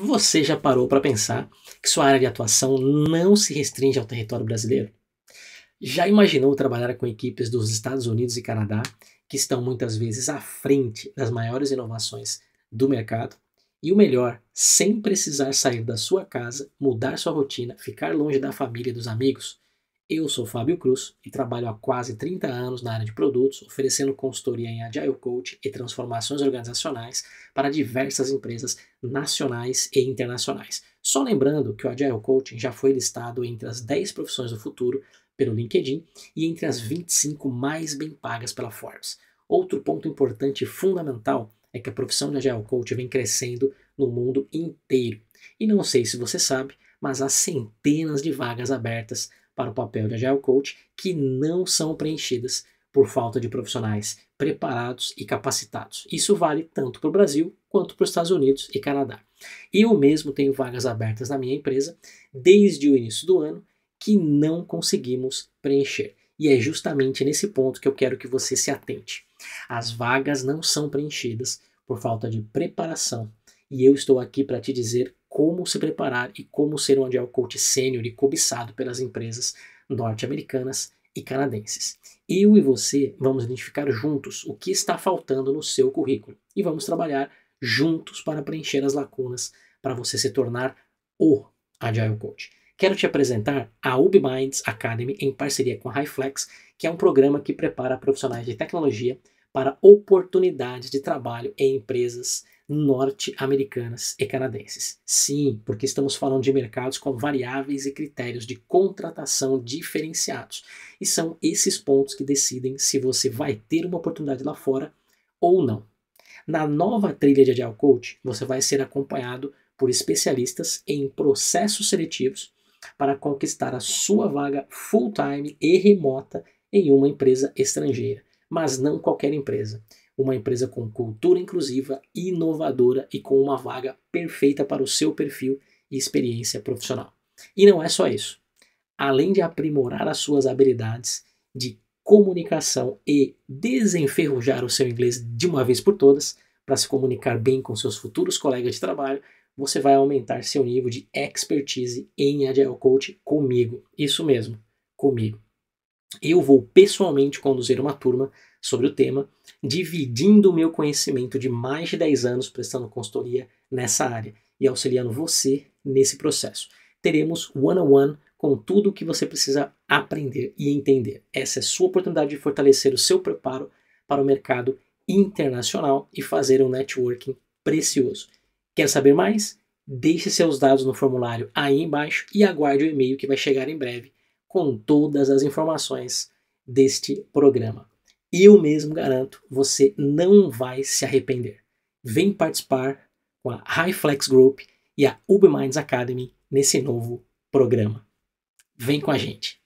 Você já parou para pensar que sua área de atuação não se restringe ao território brasileiro? Já imaginou trabalhar com equipes dos Estados Unidos e Canadá, que estão muitas vezes à frente das maiores inovações do mercado? E o melhor, sem precisar sair da sua casa, mudar sua rotina, ficar longe da família e dos amigos? Eu sou Fábio Cruz e trabalho há quase 30 anos na área de produtos, oferecendo consultoria em Agile Coach e transformações organizacionais para diversas empresas nacionais e internacionais. Só lembrando que o Agile Coaching já foi listado entre as 10 profissões do futuro pelo LinkedIn e entre as 25 mais bem pagas pela Forbes. Outro ponto importante e fundamental é que a profissão de Agile Coach vem crescendo no mundo inteiro. E não sei se você sabe, mas há centenas de vagas abertas para o papel de Agile Coach que não são preenchidas por falta de profissionais preparados e capacitados. Isso vale tanto para o Brasil quanto para os Estados Unidos e Canadá. Eu mesmo tenho vagas abertas na minha empresa desde o início do ano que não conseguimos preencher. E é justamente nesse ponto que eu quero que você se atente. As vagas não são preenchidas por falta de preparação. E eu estou aqui para te dizer como se preparar e como ser um agile coach sênior e cobiçado pelas empresas norte-americanas e canadenses. Eu e você vamos identificar juntos o que está faltando no seu currículo e vamos trabalhar juntos para preencher as lacunas para você se tornar o Agile Coach. Quero te apresentar a UbMinds Academy em parceria com a HiFlex, que é um programa que prepara profissionais de tecnologia para oportunidades de trabalho em empresas norte-americanas e canadenses. Sim, porque estamos falando de mercados com variáveis e critérios de contratação diferenciados. E são esses pontos que decidem se você vai ter uma oportunidade lá fora ou não. Na nova trilha de Agile Coach, você vai ser acompanhado por especialistas em processos seletivos para conquistar a sua vaga full-time e remota em uma empresa estrangeira, mas não qualquer empresa uma empresa com cultura inclusiva, inovadora e com uma vaga perfeita para o seu perfil e experiência profissional. E não é só isso. Além de aprimorar as suas habilidades de comunicação e desenferrujar o seu inglês de uma vez por todas para se comunicar bem com seus futuros colegas de trabalho, você vai aumentar seu nível de expertise em Agile Coach comigo. Isso mesmo, comigo. Eu vou pessoalmente conduzir uma turma sobre o tema, dividindo o meu conhecimento de mais de 10 anos prestando consultoria nessa área e auxiliando você nesse processo. Teremos one-on-one com tudo o que você precisa aprender e entender. Essa é a sua oportunidade de fortalecer o seu preparo para o mercado internacional e fazer um networking precioso. Quer saber mais? Deixe seus dados no formulário aí embaixo e aguarde o e-mail que vai chegar em breve com todas as informações deste programa eu mesmo garanto, você não vai se arrepender. Vem participar com a Flex Group e a Minds Academy nesse novo programa. Vem com a gente.